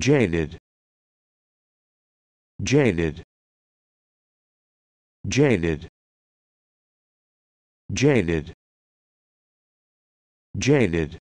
jaded jaded jaded jaded jaded